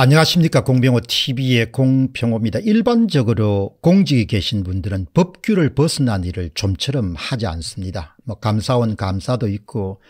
안녕하십니까 공병호 tv의 공병호입니다. 일반적으로 공직에 계신 분들은 법규를 벗어난 일을 좀처럼 하지 않습니다. 뭐 감사원 감사도 있고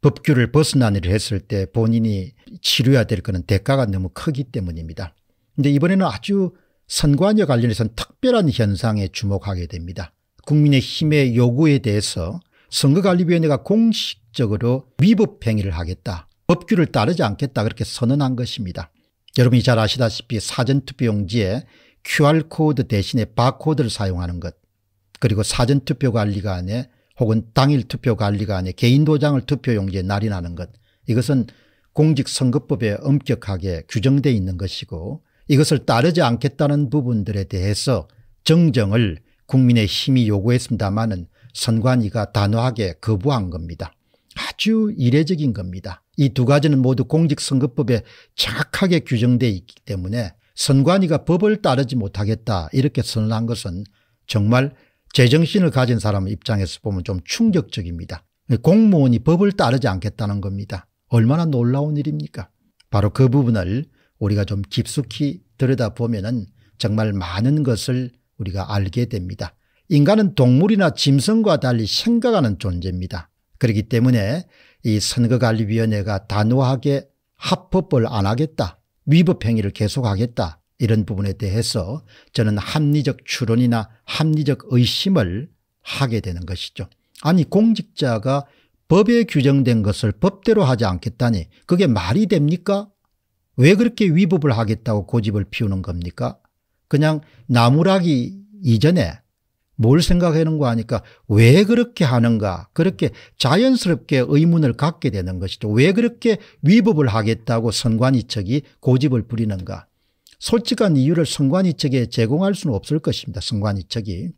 법규를 벗어난 일을 했을 때 본인이 치료해야 될 것은 대가가 너무 크기 때문입니다. 근데 이번에는 아주 선관위 관련해서는 특별한 현상에 주목하게 됩니다. 국민의힘의 요구에 대해서 선거관리위원회가 공식적으로 위법 행위를 하겠다. 법규를 따르지 않겠다 그렇게 선언한 것입니다. 여러분이 잘 아시다시피 사전투표용지에 QR코드 대신에 바코드를 사용하는 것 그리고 사전투표관리관에 혹은 당일투표관리관에 개인도장을 투표용지에 날인하는 것 이것은 공직선거법에 엄격하게 규정되어 있는 것이고 이것을 따르지 않겠다는 부분들에 대해서 정정을 국민의 힘이 요구했습니다마는 선관위가 단호하게 거부한 겁니다. 아주 이례적인 겁니다. 이 두 가지는 모두 공직선거법에 정확하게 규정되어 있기 때문에 선관위가 법을 따르지 못하겠다 이렇게 선언한 것은 정말 제정신을 가진 사람 입장에서 보면 좀 충격적입니다. 공무원이 법을 따르지 않겠다는 겁니다. 얼마나 놀라운 일입니까 바로 그 부분을 우리가 좀 깊숙이 들여다보면 정말 많은 것을 우리가 알게 됩니다. 인간은 동물이나 짐승과 달리 생각하는 존재입니다. 그렇기 때문에 이 선거관리위원회가 단호하게 합법을 안 하겠다. 위법행위를 계속하겠다. 이런 부분에 대해서 저는 합리적 추론이나 합리적 의심을 하게 되는 것이죠. 아니 공직자가 법에 규정된 것을 법대로 하지 않겠다니 그게 말이 됩니까? 왜 그렇게 위법을 하겠다고 고집을 피우는 겁니까? 그냥 나무라기 이전에 뭘 생각하는 거 아니까 왜 그렇게 하는가 그렇게 자연스럽게 의문을 갖게 되는 것이죠. 왜 그렇게 위법을 하겠다고 선관위 측이 고집을 부리는가. 솔직한 이유를 선관위 측에 제공할 수는 없을 것입니다. 선관위 측이.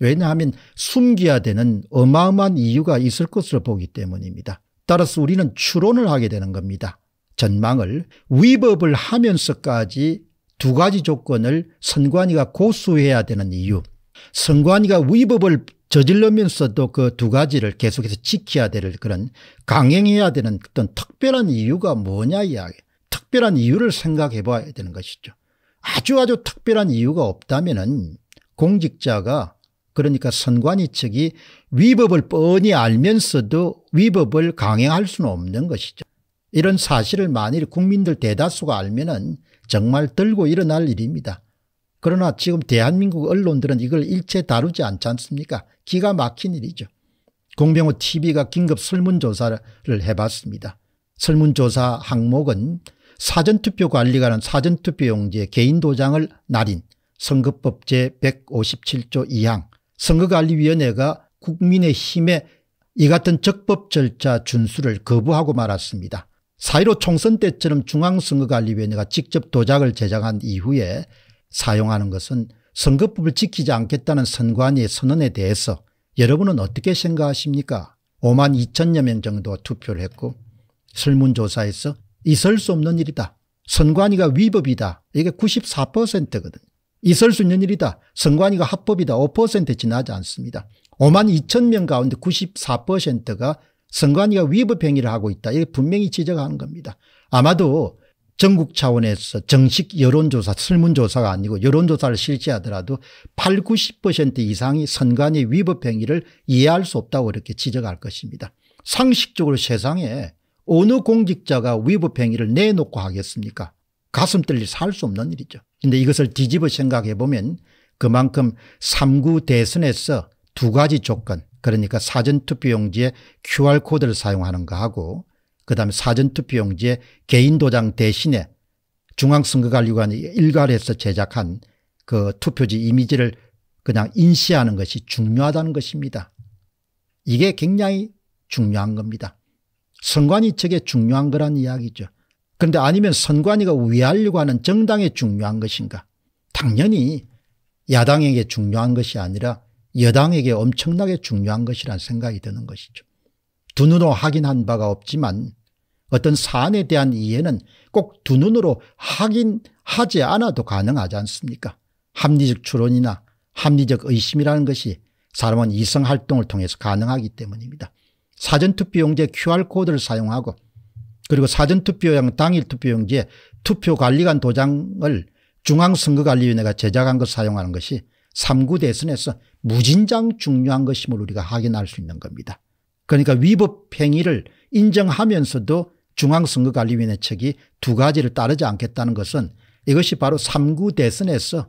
왜냐하면 숨겨야 되는 어마어마한 이유가 있을 것으로 보기 때문입니다. 따라서 우리는 추론을 하게 되는 겁니다. 전망을 위법을 하면서까지 두 가지 조건을 선관위가 고수해야 되는 이유 선관위가 위법을 저질러면서도 그 두 가지를 계속해서 지켜야 될 그런 강행해야 되는 어떤 특별한 이유가 뭐냐 이야기 특별한 이유를 생각해 봐야 되는 것이죠. 아주 아주 특별한 이유가 없다면 은 공직자가 그러니까 선관위 측이 위법을 뻔히 알면서도 위법을 강행할 수는 없는 것이죠. 이런 사실을 만일 국민들 대다수가 알면 은 정말 들고 일어날 일입니다. 그러나 지금 대한민국 언론들은 이걸 일체 다루지 않지 않습니까 기가 막힌 일이죠. 공병호 tv가 긴급 설문조사를 해봤습니다. 설문조사 항목은 사전투표 관리관은 사전투표용지에 개인 도장을 날인 선거법 제157조 2항 선거관리위원회가 국민의힘에이 같은 적법 절차 준수를 거부하고 말았습니다. 4.15 총선 때처럼 중앙선거관리위원회가 직접 도장을 제작한 이후에 사용하는 것은 선거법을 지키지 않겠다는 선관위의 선언에 대해서 여러분은 어떻게 생각하십니까 5만 2천여 명 정도가 투표를 했고 설문조사에서 있을 수 없는 일이다. 선관위가 위법이다. 이게 94%거든요. 있을 수 있는 일이다. 선관위가 합법이다. 5% 지나지 않습니다. 5만 2천 명 가운데 94%가 선관위가 위법 행위를 하고 있다. 이게 분명히 지적하는 겁니다. 아마도 전국 차원에서 정식 여론조사 설문조사가 아니고 여론조사를 실시하더라도 8, 90% 이상이 선관위 위법 행위를 이해할 수 없다고 이렇게 지적할 것입니다. 상식적으로 세상에 어느 공직자가 위법 행위를 내놓고 하겠습니까 가슴 떨리서 할수 없는 일이죠. 근데 이것을 뒤집어 생각해 보면 그만큼 3구 대선에서 두 가지 조건 그러니까 사전투표용지에 QR코드를 사용하는 거하고 그다음에 사전투표용지에 개인 도장 대신에 중앙선거관리관이 일괄해서 제작한 그 투표지 이미지를 그냥 인시하는 것이 중요하다는 것입니다. 이게 굉장히 중요한 겁니다. 선관위 측에 중요한 거란 이야기죠. 그런데 아니면 선관위가 위하려고 하는 정당에 중요한 것인가? 당연히 야당에게 중요한 것이 아니라 여당에게 엄청나게 중요한 것이란 생각이 드는 것이죠. 두 눈으로 확인한 바가 없지만 어떤 사안에 대한 이해는 꼭 두 눈으로 확인하지 않아도 가능하지 않습니까 합리적 추론이나 합리적 의심이라는 것이 사람은 이성활동을 통해서 가능하기 때문입니다. 사전투표용지에 QR코드를 사용하고 그리고 사전투표용 당일투표용지에 투표관리관 도장을 중앙선거관리위원회가 제작한 것을 사용하는 것이 3구 대선에서 무진장 중요한 것임을 우리가 확인할 수 있는 겁니다. 그러니까 위법 행위를 인정하면서도 중앙선거관리위원회 측이 두 가지를 따르지 않겠다는 것은 이것이 바로 3구 대선에서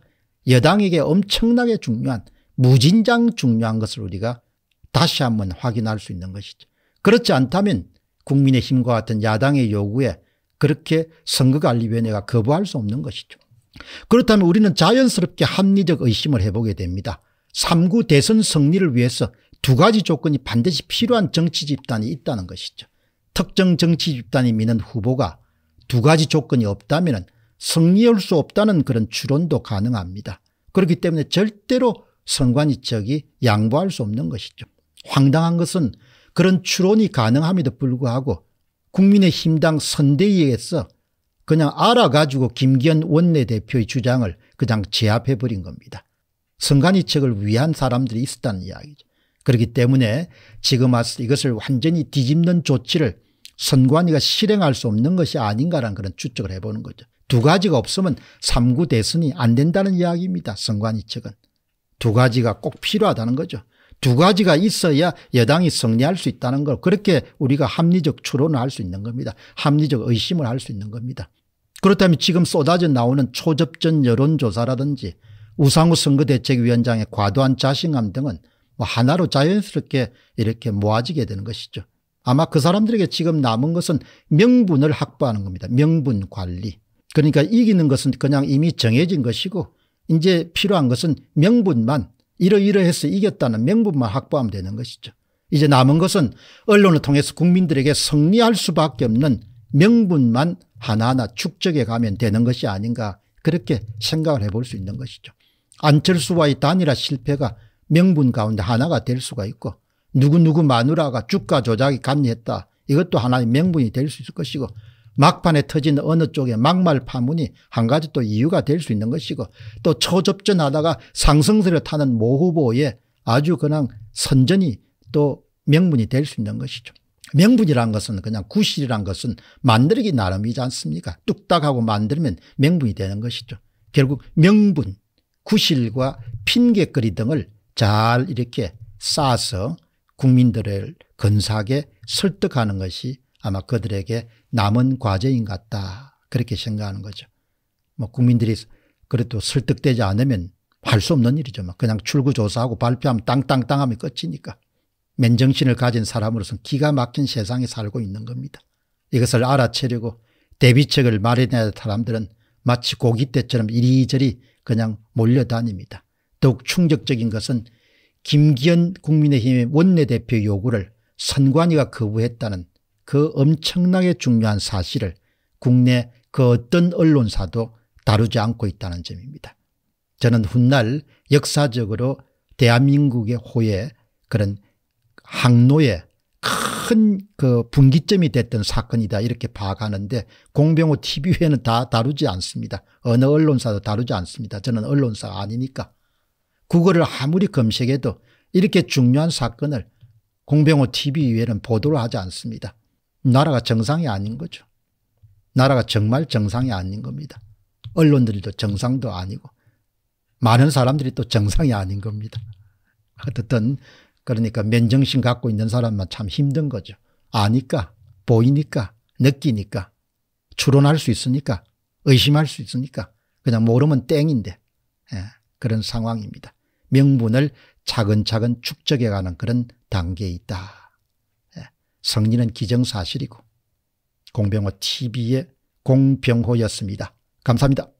여당에게 엄청나게 중요한 무진장 중요한 것을 우리가 다시 한번 확인할 수 있는 것이죠. 그렇지 않다면 국민의힘과 같은 야당의 요구에 그렇게 선거관리위원회가 거부할 수 없는 것이죠. 그렇다면 우리는 자연스럽게 합리적 의심을 해보게 됩니다. 3구 대선 승리를 위해서 두 가지 조건이 반드시 필요한 정치 집단이 있다는 것이죠. 특정 정치 집단이 미는 후보가 두 가지 조건이 없다면 승리할 수 없다는 그런 추론도 가능합니다. 그렇기 때문에 절대로 선관위측이 양보할 수 없는 것이죠. 황당한 것은 그런 추론이 가능함에도 불구하고 국민의힘당 선대위에서 그냥 알아가지고 김기현 원내대표의 주장을 그냥 제압해버린 겁니다. 선관위측을 위한 사람들이 있었다는 이야기죠. 그렇기 때문에 지금 와서 이것을 완전히 뒤집는 조치를 선관위가 실행할 수 없는 것이 아닌가라는 그런 추측을 해보는 거죠. 두 가지가 없으면 3구 대선이 안 된다는 이야기입니다. 선관위 측은. 두 가지가 꼭 필요하다는 거죠. 두 가지가 있어야 여당이 승리할 수 있다는 걸 그렇게 우리가 합리적 추론을 할 수 있는 겁니다. 합리적 의심을 할 수 있는 겁니다. 그렇다면 지금 쏟아져 나오는 초접전 여론조사라든지 우상우 선거대책위원장의 과도한 자신감 등은 뭐 하나로 자연스럽게 이렇게 모아지게 되는 것이죠. 아마 그 사람들에게 지금 남은 것은 명분을 확보하는 겁니다. 명분 관리. 그러니까 이기는 것은 그냥 이미 정해진 것이고 이제 필요한 것은 명분만 이러이러해서 이겼다는 명분만 확보하면 되는 것이죠. 이제 남은 것은 언론을 통해서 국민들에게 승리할 수밖에 없는 명분만 하나하나 축적해 가면 되는 것이 아닌가 그렇게 생각을 해볼 수 있는 것이죠. 안철수와의 단일화 실패가 명분 가운데 하나가 될 수가 있고 누구누구 마누라가 주가 조작이 관여했다. 이것도 하나의 명분이 될 수 있을 것이고 막판에 터진 어느 쪽의 막말 파문이 한 가지 또 이유가 될 수 있는 것이고 또 초접전하다가 상승세를 타는 모 후보의 아주 그냥 선전이 또 명분이 될 수 있는 것이죠. 명분이란 것은 그냥 구실이란 것은 만들기 나름이지 않습니까 뚝딱하고 만들면 명분이 되는 것이죠. 결국 명분, 구실과 핑계거리 등을 잘 이렇게 쌓아서 국민들을 근사하게 설득하는 것이 아마 그들에게 남은 과제인 것 같다 그렇게 생각하는 거죠. 뭐 국민들이 그래도 설득되지 않으면 할 수 없는 일이죠. 뭐 그냥 출구조사하고 발표하면 땅땅땅 하면 끝이니까. 맨정신을 가진 사람으로서는 기가 막힌 세상에 살고 있는 겁니다. 이것을 알아채려고 대비책을 마련해야 할 사람들은 마치 고기 때처럼 이리저리 그냥 몰려다닙니다. 더욱 충격적인 것은 김기현 국민의힘의 원내대표 요구를 선관위가 거부했다는 그 엄청나게 중요한 사실을 국내 그 어떤 언론사도 다루지 않고 있다는 점입니다. 저는 훗날 역사적으로 대한민국의 호에 그런 항로에 큰그 분기점이 됐던 사건이다 이렇게 파악하는데 공병호 t v 회는다 다루지 않습니다. 어느 언론사도 다루지 않습니다. 저는 언론사가 아니니까. 국어를 아무리 검색해도 이렇게 중요한 사건을 공병호 TV위에는 보도를 하지 않습니다. 나라가 정상이 아닌 거죠. 나라가 정말 정상이 아닌 겁니다. 언론들도 정상도 아니고 많은 사람들이 또 정상이 아닌 겁니다. 어쨌든 그러니까 면정신 갖고 있는 사람만 참 힘든 거죠. 아니까 보이니까 느끼니까 추론할 수 있으니까 의심할 수 있으니까 그냥 모르면 땡인데 예, 그런 상황입니다. 명분을 차근차근 축적해가는 그런 단계에 있다. 예, 성리는 기정사실이고 공병호 TV의 공병호였습니다. 감사합니다.